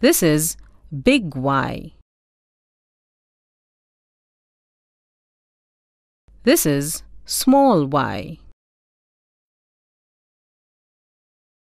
This is big Y. This is small y.